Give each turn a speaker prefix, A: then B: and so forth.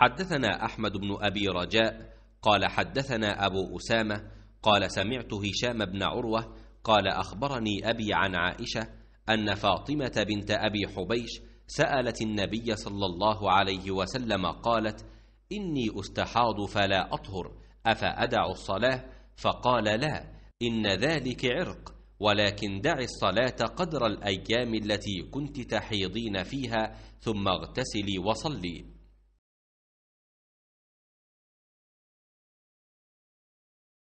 A: حدثنا
B: أحمد بن أبي رجاء قال حدثنا أبو أسامة قال سمعت
C: هشام بن عروة قال أخبرني أبي عن عائشة أن فاطمة بنت أبي حبيش سألت النبي صلى الله عليه وسلم قالت إني أستحاض فلا أطهر أفأدع الصلاة فقال لا إن ذلك عرق ولكن دع الصلاة قدر الأيام التي كنت
D: تحيضين فيها ثم اغتسلي وصلي